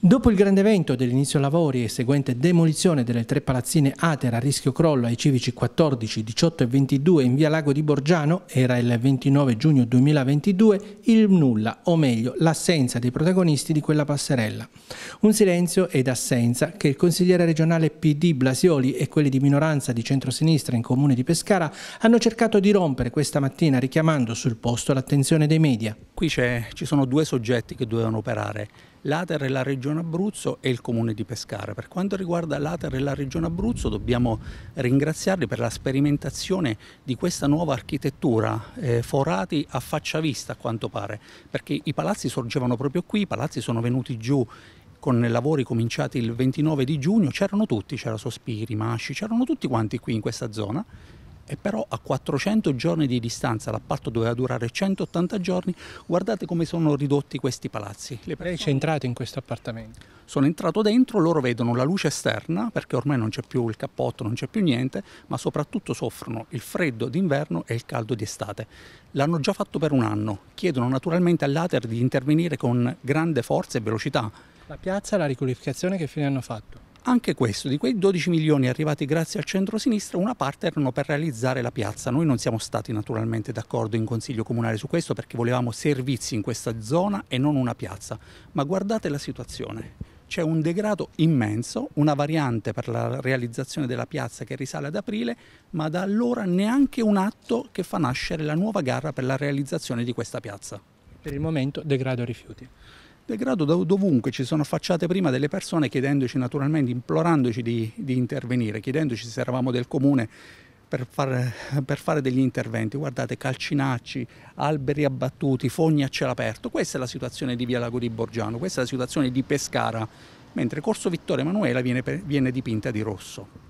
Dopo il grande evento dell'inizio lavori e seguente demolizione delle tre palazzine Atera a rischio crollo ai civici 14, 18 e 22 in via Lago di Borgiano, era il 29 giugno 2022, il nulla, o meglio l'assenza dei protagonisti di quella passerella. Un silenzio ed assenza che il consigliere regionale PD Blasioli e quelli di minoranza di centrosinistra in comune di Pescara hanno cercato di rompere questa mattina richiamando sul posto l'attenzione dei media. Qui ci sono due soggetti che dovevano operare l'Ater e la Regione Abruzzo e il Comune di Pescara. Per quanto riguarda l'Ater e la Regione Abruzzo dobbiamo ringraziarli per la sperimentazione di questa nuova architettura, eh, forati a faccia vista a quanto pare, perché i palazzi sorgevano proprio qui, i palazzi sono venuti giù con lavori cominciati il 29 di giugno, c'erano tutti, c'era Sospiri, Masci, c'erano tutti quanti qui in questa zona e però a 400 giorni di distanza, l'appalto doveva durare 180 giorni, guardate come sono ridotti questi palazzi. Le persone... Lei c'è entrato in questo appartamento? Sono entrato dentro, loro vedono la luce esterna, perché ormai non c'è più il cappotto, non c'è più niente, ma soprattutto soffrono il freddo d'inverno e il caldo di estate. L'hanno già fatto per un anno, chiedono naturalmente all'Ater di intervenire con grande forza e velocità. La piazza, la riqualificazione che fine hanno fatto? Anche questo, di quei 12 milioni arrivati grazie al centro-sinistra, una parte erano per realizzare la piazza. Noi non siamo stati naturalmente d'accordo in Consiglio Comunale su questo perché volevamo servizi in questa zona e non una piazza. Ma guardate la situazione. C'è un degrado immenso, una variante per la realizzazione della piazza che risale ad aprile, ma da allora neanche un atto che fa nascere la nuova gara per la realizzazione di questa piazza. Per il momento degrado rifiuti degrado dovunque, ci sono affacciate prima delle persone chiedendoci naturalmente, implorandoci di, di intervenire, chiedendoci se eravamo del comune per, far, per, fare degli interventi. Guardate, calcinacci, alberi abbattuti, fogni a cielo aperto. Questa è la situazione di Via Lago di Borgiano, questa è la situazione di Pescara, mentre Corso Vittorio Emanuela viene, viene dipinta di rosso.